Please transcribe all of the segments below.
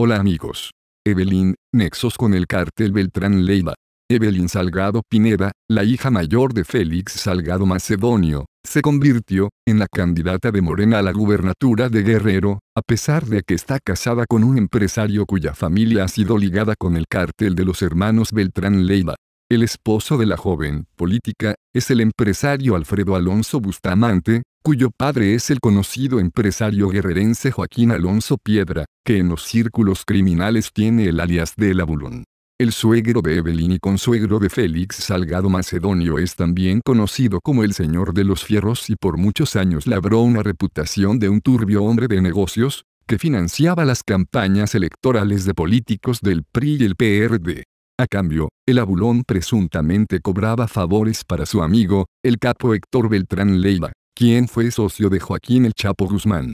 Hola amigos. Evelyn, Nexos con el cártel Beltrán Leiva. Evelyn Salgado Pineda, la hija mayor de Félix Salgado Macedonio, se convirtió en la candidata de Morena a la gubernatura de Guerrero, a pesar de que está casada con un empresario cuya familia ha sido ligada con el cártel de los hermanos Beltrán Leiva. El esposo de la joven política es el empresario Alfredo Alonso Bustamante, cuyo padre es el conocido empresario guerrerense Joaquín Alonso Piedra, que en los círculos criminales tiene el alias de El Abulón. El suegro de Evelyn y consuegro de Félix Salgado Macedonio es también conocido como el señor de los fierros y por muchos años labró una reputación de un turbio hombre de negocios, que financiaba las campañas electorales de políticos del PRI y el PRD. A cambio, el abulón presuntamente cobraba favores para su amigo, el capo Héctor Beltrán Leiva, quien fue socio de Joaquín El Chapo Guzmán.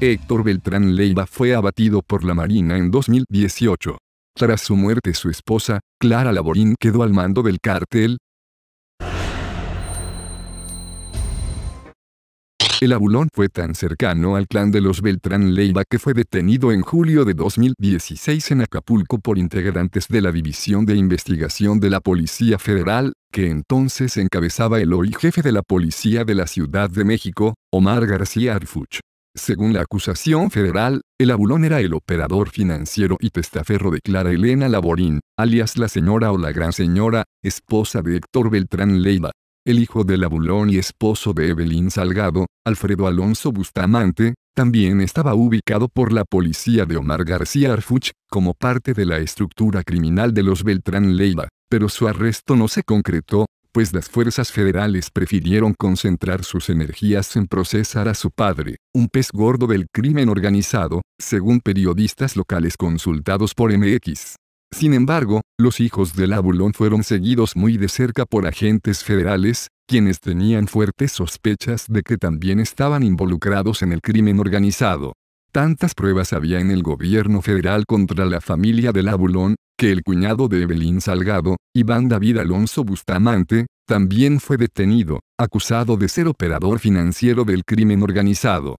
Héctor Beltrán Leiva fue abatido por la Marina en 2018. Tras su muerte su esposa, Clara Laborín quedó al mando del cártel, El abulón fue tan cercano al clan de los Beltrán Leiva que fue detenido en julio de 2016 en Acapulco por integrantes de la División de Investigación de la Policía Federal, que entonces encabezaba el hoy jefe de la Policía de la Ciudad de México, Omar García Arfuch. Según la acusación federal, el abulón era el operador financiero y testaferro de Clara Elena Laborín, alias la señora o la gran señora, esposa de Héctor Beltrán Leiva, el hijo de la y esposo de Evelyn Salgado, Alfredo Alonso Bustamante, también estaba ubicado por la policía de Omar García Arfuch, como parte de la estructura criminal de los Beltrán Leiva, pero su arresto no se concretó, pues las fuerzas federales prefirieron concentrar sus energías en procesar a su padre, un pez gordo del crimen organizado, según periodistas locales consultados por MX. Sin embargo, los hijos de Labulón fueron seguidos muy de cerca por agentes federales, quienes tenían fuertes sospechas de que también estaban involucrados en el crimen organizado. Tantas pruebas había en el gobierno federal contra la familia de Labulón, que el cuñado de Evelyn Salgado, Iván David Alonso Bustamante, también fue detenido, acusado de ser operador financiero del crimen organizado.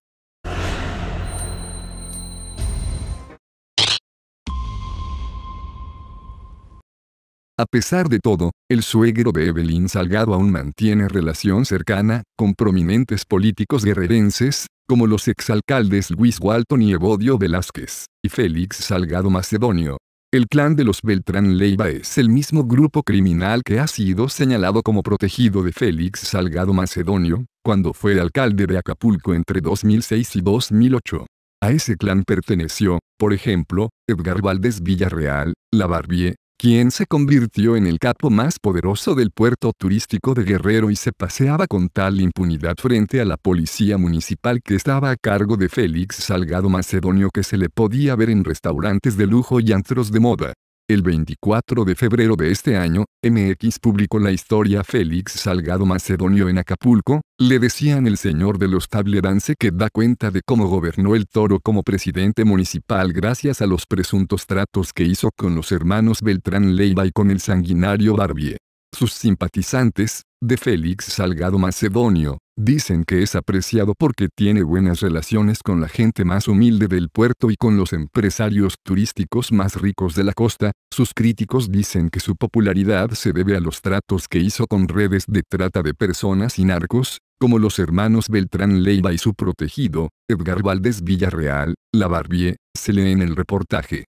A pesar de todo, el suegro de Evelyn Salgado aún mantiene relación cercana con prominentes políticos guerrerenses, como los exalcaldes Luis Walton y Evodio Velázquez, y Félix Salgado Macedonio. El clan de los Beltrán Leiva es el mismo grupo criminal que ha sido señalado como protegido de Félix Salgado Macedonio, cuando fue alcalde de Acapulco entre 2006 y 2008. A ese clan perteneció, por ejemplo, Edgar Valdés Villarreal, Barbie quien se convirtió en el capo más poderoso del puerto turístico de Guerrero y se paseaba con tal impunidad frente a la policía municipal que estaba a cargo de Félix Salgado Macedonio que se le podía ver en restaurantes de lujo y antros de moda. El 24 de febrero de este año, MX publicó la historia Félix Salgado Macedonio en Acapulco, le decían el señor de los tablerance que da cuenta de cómo gobernó el toro como presidente municipal gracias a los presuntos tratos que hizo con los hermanos Beltrán Leiva y con el sanguinario Barbie. Sus simpatizantes, de Félix Salgado Macedonio, Dicen que es apreciado porque tiene buenas relaciones con la gente más humilde del puerto y con los empresarios turísticos más ricos de la costa, sus críticos dicen que su popularidad se debe a los tratos que hizo con redes de trata de personas y narcos, como los hermanos Beltrán Leiva y su protegido, Edgar Valdés Villarreal, La barbie se lee en el reportaje.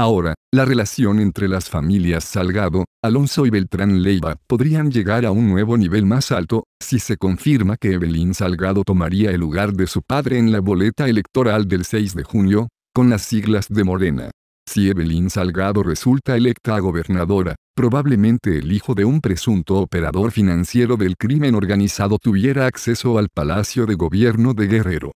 Ahora, la relación entre las familias Salgado, Alonso y Beltrán Leiva podrían llegar a un nuevo nivel más alto, si se confirma que Evelyn Salgado tomaría el lugar de su padre en la boleta electoral del 6 de junio, con las siglas de Morena. Si Evelyn Salgado resulta electa a gobernadora, probablemente el hijo de un presunto operador financiero del crimen organizado tuviera acceso al Palacio de Gobierno de Guerrero.